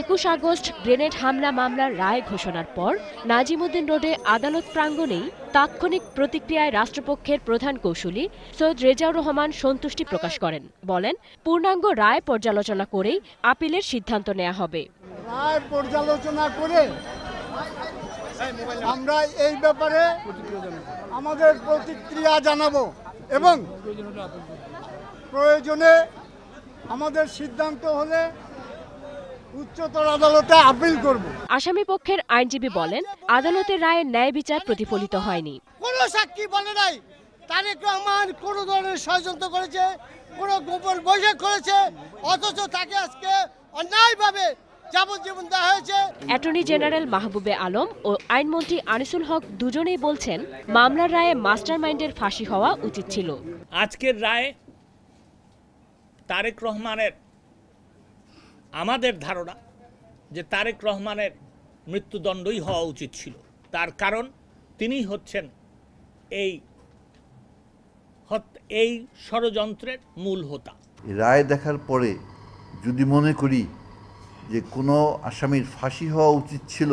একুশ August grenade হামলা মামলার রায় ঘোষণার পর নাজিমুদ্দিন রোডে আদালত প্রাঙ্গণেই তাৎক্ষণিক প্রতিক্রিয়ায় রাষ্ট্রপক্ষের প্রধান কৌশলী সৈয়দ রেজাউর রহমান সন্তুষ্টি প্রকাশ করেন বলেন পূর্ণাঙ্গ রায় পর্যালোচনা করেই আপিলের সিদ্ধান্ত নেওয়া হবে রায় পর্যালোচনা করে আমরা এই ব্যাপারে আমাদের প্রতিক্রিয়া জানাবো এবং প্রয়োজনে আমাদের সিদ্ধান্ত হলে উচ্চতর আদালতে আপিল করব আসামি পক্ষের আইনজীবী বলেন আদালতের রায়ে ন্যায় বিচার প্রতিফলিত হয়নি কোন সাক্ষী বলে নাই তারেক রহমান কোন ধরনের ষড়যন্ত্র করেছে কোন গোপন বৈঠক করেছে অথচ তাকে আজকে অন্যায়ভাবে যাবজ্জীবন দেওয়া হয়েছে অ্যাটর্নি জেনারেল মাহবুবে আলম ও আইনমন্ত্রী আনিসুল হক দুজনেই বলছেন মামলার রায়ে মাস্টার মাইন্ডের ফাঁসি হওয়া উচিত ছিল আজকের রায় তারেক রহমানের আমাদের ধারণা যে তারেক রহমানের মৃত্যুদণ্ডই হওয়া উচিত ছিল তার কারণ তিনি হচ্ছেন এই এই ষড়যন্ত্রের মূল হোতা রায় দেখার পরে যদি মনে করি যে কোনো আসামির ফাঁসি হওয়া উচিত ছিল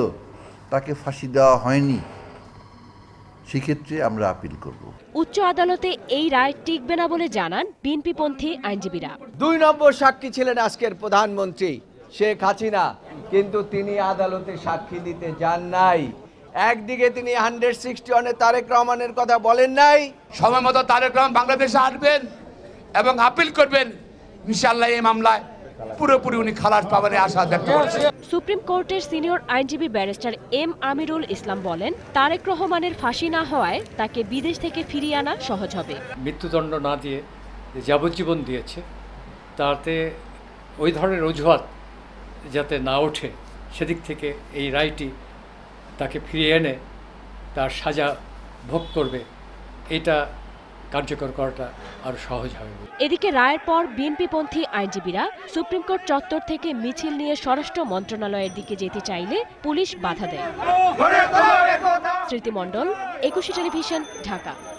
তাকে ফাঁসি দেওয়া হয়নি সেক্ষেত্রে আমরা আপিল করব উচ্চ আদালতে এই রায় টিকবে না বলে জানান পন্থী আইনজীবীরা দুই নম্বর সাক্ষী ছিলেন আজকের প্রধানমন্ত্রী শেখ হাসিনা কিন্তু তিনি আদালতে সাক্ষী দিতে যান নাই একদিকে তিনি হান্ড্রেড সিক্সটি ওয়ানে তারেক রহমানের কথা বলেন নাই সময় মতো তারেক রহমান বাংলাদেশে আসবেন এবং আপিল করবেন ইনশাল্লাহ এই মামলায় পুরোপুরি উনি খালাস পাবেন আশা দেখতে পাচ্ছেন সুপ্রিম কোর্টের সিনিয়র আইনজীবী ব্যারিস্টার এম আমিরুল ইসলাম বলেন তারেক রহমানের ফাঁসি না হওয়ায় তাকে বিদেশ থেকে ফিরিয়ে আনা সহজ হবে মৃত্যুদণ্ড না দিয়ে যাবজ্জীবন দিয়েছে তাতে ওই ধরনের অজুহাত যাতে না ওঠে সেদিক থেকে এই রায়টি তাকে ফিরিয়ে এনে তার সাজা ভোগ করবে এটা কার্যকর করাটা আরও সহজ হবে এদিকে রায়ের পর বিএনপিপন্থী আইনজীবীরা সুপ্রিম কোর্ট চত্বর থেকে মিছিল নিয়ে স্বরাষ্ট্র মন্ত্রণালয়ের দিকে যেতে চাইলে পুলিশ বাধা দেয় স্মৃতিমণ্ডল একুশে টেলিভিশন ঢাকা